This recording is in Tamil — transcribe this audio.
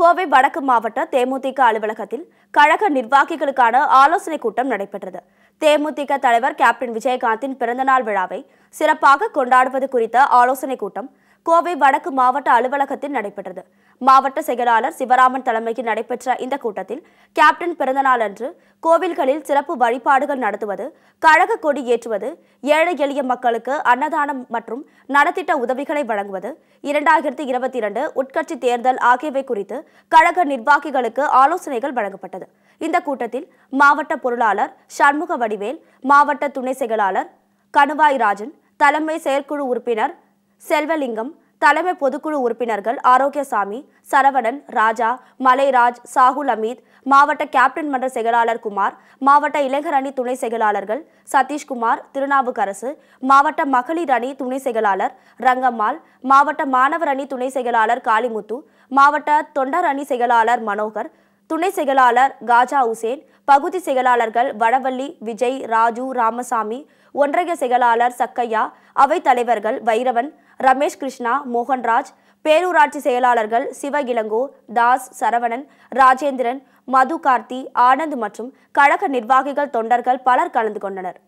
கோவை வடக்கு மாவட்ட தேமுதிக அலுவலகத்தில் கழக நிர்வாகிகளுக்கான ஆலோசனைக் கூட்டம் நடைபெற்றது தேமுதிக தலைவர் கேப்டன் விஜயகாந்தின் பிறந்தநாள் விழாவை சிறப்பாக கொண்டாடுவது குறித்த ஆலோசனைக் கூட்டம் கோவை வடக்கு மாவட்ட அலுவலகத்தில் நடைபெற்றது மாவட்ட செயலாளர் சிவராமன் தலைமையில் நடைபெற்ற இந்த கூட்டத்தில் கேப்டன் பிறந்தநாள் அன்று கோவில்களில் சிறப்பு வழிபாடுகள் நடத்துவது கழக கொடி ஏற்றுவது ஏழை எளிய மக்களுக்கு அன்னதானம் மற்றும் நலத்திட்ட உதவிகளை வழங்குவது இரண்டாயிரத்தி இருபத்தி இரண்டு உட்கட்சி தேர்தல் ஆகியவை குறித்து கழக நிர்வாகிகளுக்கு ஆலோசனைகள் வழங்கப்பட்டது இந்த கூட்டத்தில் மாவட்ட பொருளாளர் சண்முக வடிவேல் மாவட்ட துணை செயலாளர் கணுவாய் ராஜன் தலைமை செயற்குழு உறுப்பினர் செல்வலிங்கம் தலைமை பொதுக்குழு உறுப்பினர்கள் ஆரோக்கியசாமி சரவணன் ராஜா மலைராஜ் சாகுல் அமீத் மாவட்ட கேப்டன் மன்ற செயலாளர் குமார் மாவட்ட இளைஞர் அணி துணை செயலாளர்கள் சதீஷ்குமார் திருநாவுக்கரசு மாவட்ட மகளிர் அணி துணை செயலாளர் ரங்கம்மாள் மாவட்ட மாணவர் அணி துணை செயலாளர் காளிமுத்து மாவட்ட தொண்டர் அணி செயலாளர் மனோகர் துணை செயலாளர் காஜா உசேன் பகுதி செயலாளர்கள் வடவள்ளி விஜய் ராஜு ராமசாமி ஒன்றிய செயலாளர் சக்கையா அவை தலைவர்கள் வைரவன் ரமேஷ் கிருஷ்ணா மோகன்ராஜ் பேரூராட்சி செயலாளர்கள் சிவகிலங்கோ தாஸ் சரவணன் ராஜேந்திரன் மது கார்த்தி ஆனந்த் மற்றும் கழக நிர்வாகிகள் தொண்டர்கள் பலர் கலந்து கொண்டனர்